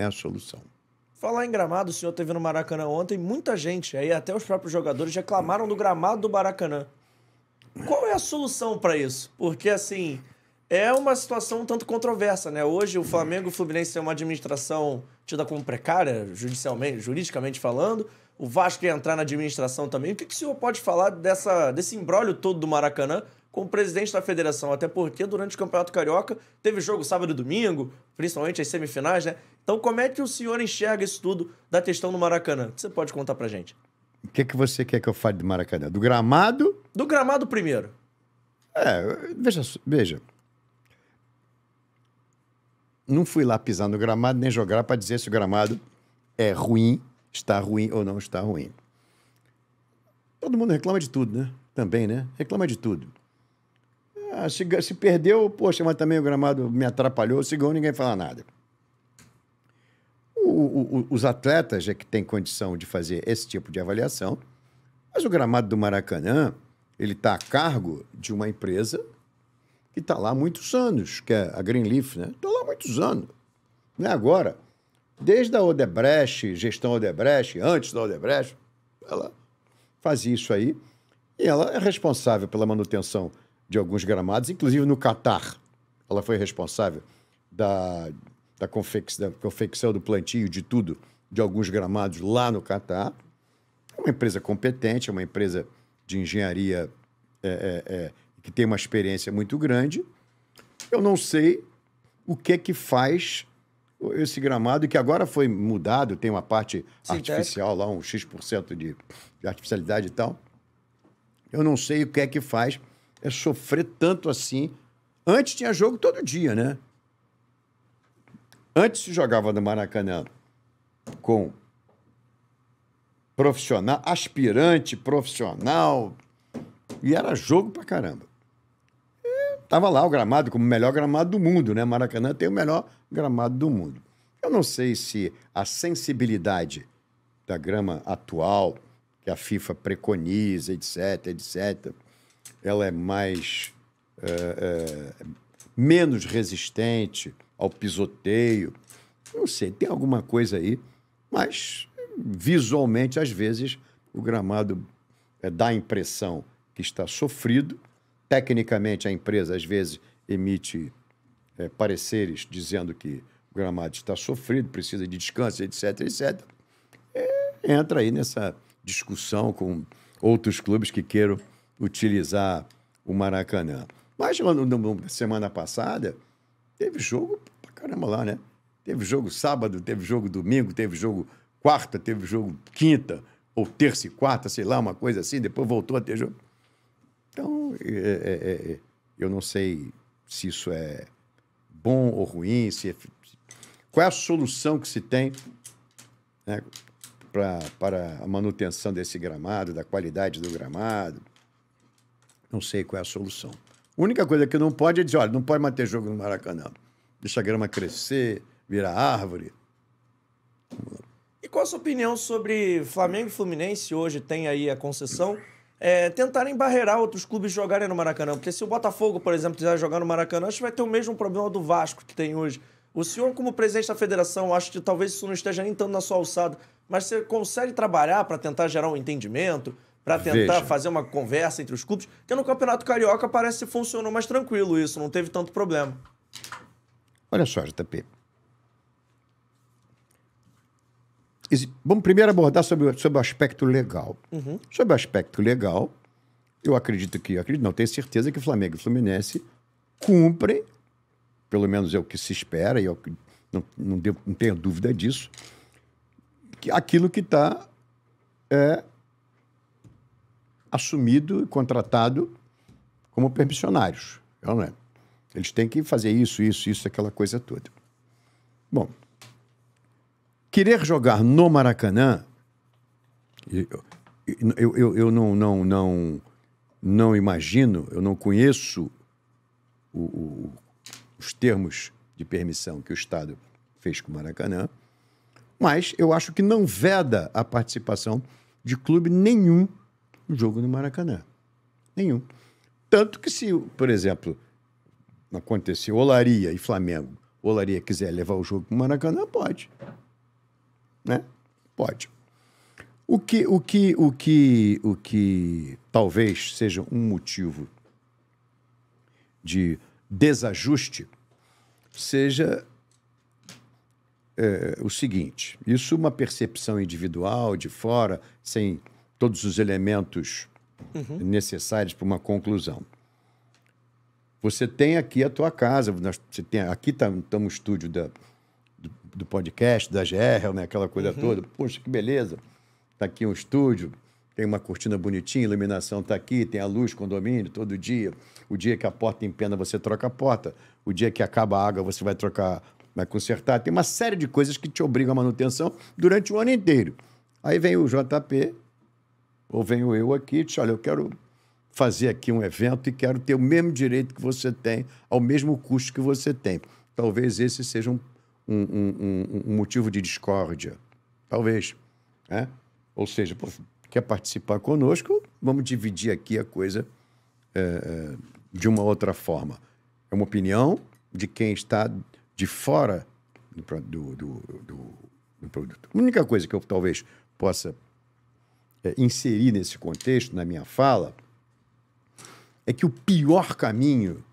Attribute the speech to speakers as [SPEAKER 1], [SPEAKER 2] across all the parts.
[SPEAKER 1] é a solução.
[SPEAKER 2] Falar em gramado, o senhor teve no Maracanã ontem, muita gente, aí até os próprios jogadores reclamaram do gramado do Maracanã. Qual é a solução para isso? Porque assim, é uma situação um tanto controversa, né? Hoje o Flamengo e o Fluminense tem uma administração tida como precária, judicialmente, juridicamente falando. O Vasco ia entrar na administração também. O que, que o senhor pode falar dessa, desse embrólio todo do Maracanã? com o presidente da federação, até porque durante o Campeonato Carioca teve jogo sábado e domingo, principalmente as semifinais, né? Então, como é que o senhor enxerga isso tudo da questão do Maracanã? Você pode contar pra gente?
[SPEAKER 1] O que, que você quer que eu fale do Maracanã? Do gramado?
[SPEAKER 2] Do gramado primeiro. É, veja,
[SPEAKER 1] veja. Não fui lá pisar no gramado nem jogar para dizer se o gramado é ruim, está ruim ou não está ruim. Todo mundo reclama de tudo, né? Também, né? Reclama de tudo. Ah, se, se perdeu, poxa, mas também o gramado me atrapalhou, se ganhou, ninguém fala nada. O, o, os atletas é que têm condição de fazer esse tipo de avaliação, mas o gramado do Maracanã, ele está a cargo de uma empresa que está lá há muitos anos, que é a Greenleaf, né? Está lá há muitos anos. Não é agora. Desde a Odebrecht, gestão Odebrecht, antes da Odebrecht, ela fazia isso aí. E ela é responsável pela manutenção de alguns gramados, inclusive no Catar. Ela foi responsável da, da, confec da confecção do plantio, de tudo, de alguns gramados lá no Catar. É uma empresa competente, é uma empresa de engenharia é, é, é, que tem uma experiência muito grande. Eu não sei o que é que faz esse gramado que agora foi mudado, tem uma parte Sintética. artificial lá, um X% de, de artificialidade e tal. Eu não sei o que é que faz é sofrer tanto assim. Antes tinha jogo todo dia, né? Antes se jogava no Maracanã com profissional, aspirante, profissional, e era jogo pra caramba. E tava lá o gramado como o melhor gramado do mundo, né? Maracanã tem o melhor gramado do mundo. Eu não sei se a sensibilidade da grama atual, que a FIFA preconiza, etc, etc, ela é mais uh, uh, menos resistente ao pisoteio. Não sei, tem alguma coisa aí, mas visualmente às vezes o gramado eh, dá a impressão que está sofrido. Tecnicamente a empresa às vezes emite pareceres dizendo que o gramado está sofrido, precisa de descanso, etc, etc. É, entra aí nessa discussão com outros clubes que queiram utilizar o Maracanã. Mas lá no, semana passada, teve jogo pra caramba lá, né? Teve jogo sábado, teve jogo domingo, teve jogo quarta, teve jogo quinta, ou terça e quarta, sei lá, uma coisa assim, depois voltou a ter jogo. Então, é, é, é, é eu não sei se isso é bom ou ruim, se é, qual é a solução que se tem né, pra, para a manutenção desse gramado, da qualidade do gramado. Não sei qual é a solução. A única coisa que não pode é dizer, olha, não pode manter jogo no Maracanã. Deixa a grama crescer, virar árvore.
[SPEAKER 2] E qual a sua opinião sobre Flamengo e Fluminense hoje tem aí a concessão? É, tentarem barreirar outros clubes jogarem no Maracanã. Porque se o Botafogo, por exemplo, quiser jogar no Maracanã, acho que vai ter o mesmo problema do Vasco que tem hoje. O senhor, como presidente da federação, acho que talvez isso não esteja nem tanto na sua alçada, mas você consegue trabalhar para tentar gerar um entendimento? para tentar Veja. fazer uma conversa entre os clubes, que no Campeonato Carioca parece que funcionou mais tranquilo isso, não teve tanto problema.
[SPEAKER 1] Olha só, JP. Vamos primeiro abordar sobre, sobre o aspecto legal. Uhum. Sobre o aspecto legal, eu acredito que, eu acredito, não, tenho certeza que o Flamengo e o Fluminense cumprem, pelo menos é o que se espera, e é eu não, não, devo, não tenho dúvida disso, que aquilo que está é, assumido, e contratado como permissionários. Não é? Eles têm que fazer isso, isso, isso, aquela coisa toda. Bom, querer jogar no Maracanã, eu, eu, eu, eu não, não, não, não imagino, eu não conheço o, o, os termos de permissão que o Estado fez com o Maracanã, mas eu acho que não veda a participação de clube nenhum um jogo no Maracanã. Nenhum. Tanto que se, por exemplo, acontecer Olaria e Flamengo, Olaria quiser levar o jogo para o Maracanã, pode. Né? Pode. O que, o que, o que, o que talvez seja um motivo de desajuste seja é, o seguinte: isso uma percepção individual de fora, sem todos os elementos uhum. necessários para uma conclusão. Você tem aqui a tua casa, nós, você tem, aqui estamos tá, no estúdio da, do, do, podcast, da GR, né, aquela coisa uhum. toda. Poxa, que beleza! Está aqui um estúdio, tem uma cortina bonitinha, iluminação está aqui, tem a luz condomínio todo dia. O dia que a porta empena, você troca a porta. O dia que acaba a água, você vai trocar, vai consertar. Tem uma série de coisas que te obrigam à manutenção durante o ano inteiro. Aí vem o JP ou venho eu aqui e olha, eu quero fazer aqui um evento e quero ter o mesmo direito que você tem, ao mesmo custo que você tem. Talvez esse seja um, um, um, um motivo de discórdia. Talvez. Né? Ou seja, pô, quer participar conosco, vamos dividir aqui a coisa é, de uma outra forma. É uma opinião de quem está de fora do, do, do, do produto. A única coisa que eu talvez possa eh, inserir nesse contexto, na minha fala, é que o pior caminho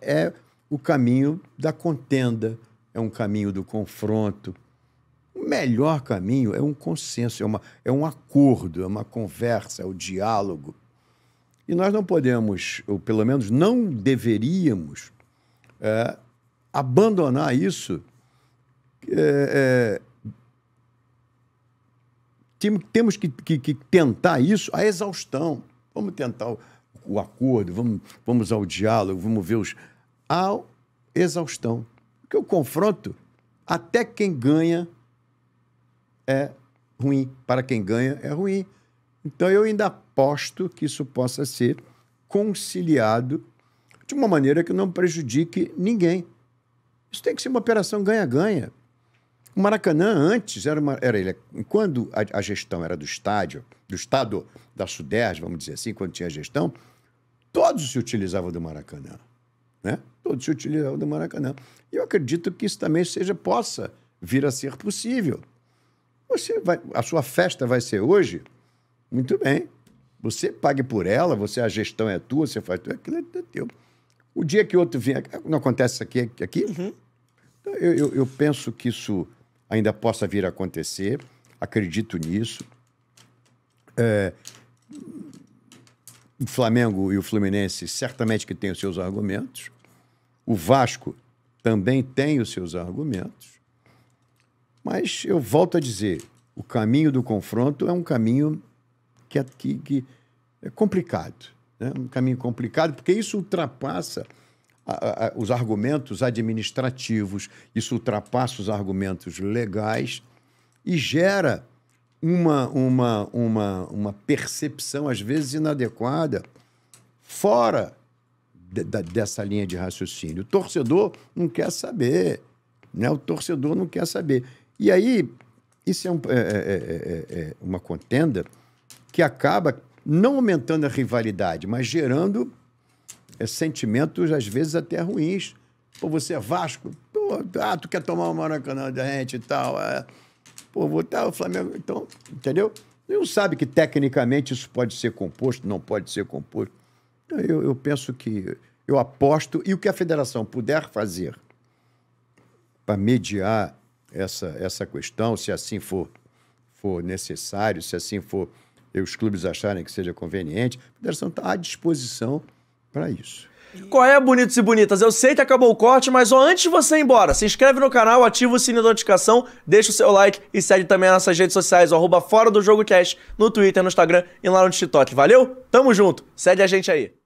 [SPEAKER 1] é o caminho da contenda, é um caminho do confronto. O melhor caminho é um consenso, é, uma, é um acordo, é uma conversa, é o diálogo. E nós não podemos, ou pelo menos não deveríamos, é, abandonar isso é, é, temos que, que, que tentar isso à exaustão. Vamos tentar o, o, acordo, vamos, vamos ao diálogo, vamos ver os. à exaustão. Porque o confronto, até quem ganha é ruim. Para quem ganha é ruim. Então eu ainda aposto que isso possa ser conciliado de uma maneira que não prejudique ninguém. Isso tem que ser uma operação ganha-ganha. O Maracanã antes era, uma, era ele. Quando a, a, gestão era do estádio, do estado da Sudeste, vamos dizer assim, quando tinha gestão, todos se utilizavam do Maracanã, né? Todos se utilizavam do Maracanã. E eu acredito que isso também seja possa vir a ser possível. Você vai, a sua festa vai ser hoje, muito bem. Você pague por ela, você a gestão é tua, você faz tudo, aquilo é teu. O dia que outro vier, não acontece aqui, aqui. Uhum. Então, eu, eu, eu penso que isso ainda possa vir a acontecer, acredito nisso. É, o Flamengo e o Fluminense certamente que têm os seus argumentos. O Vasco também tem os seus argumentos. Mas eu volto a dizer, o caminho do confronto é um caminho que é, que, que é complicado. Né? Um caminho complicado, porque isso ultrapassa a, a, os argumentos administrativos, isso ultrapassa os argumentos legais e gera uma, uma, uma, uma percepção, às vezes inadequada, fora de, de, dessa linha de raciocínio. O torcedor não quer saber, né? o torcedor não quer saber. E aí, isso é, um, é, é, é uma contenda que acaba não aumentando a rivalidade, mas gerando é, sentimentos, às vezes, até ruins. Pô, você é Vasco? Pô, ah, tu quer tomar uma maracanã da gente e tal. É. Pô, vou estar tá, o Flamengo. Então, entendeu? Não sabe que tecnicamente isso pode ser composto, não pode ser composto. Então, eu, eu penso que eu aposto e o que a federação puder fazer para mediar essa, essa questão, se assim for, for necessário, se assim for os clubes acharem que seja conveniente, a federação está à disposição para isso.
[SPEAKER 2] Qual é, bonitos e bonitas? Eu sei que acabou o corte, mas ó, antes de você ir embora, se inscreve no canal, ativa o sininho da notificação, deixa o seu like e segue também as nossas redes sociais, o arroba fora do jogo cast, no Twitter, no Instagram e lá no TikTok. Valeu? Tamo junto, segue a gente aí.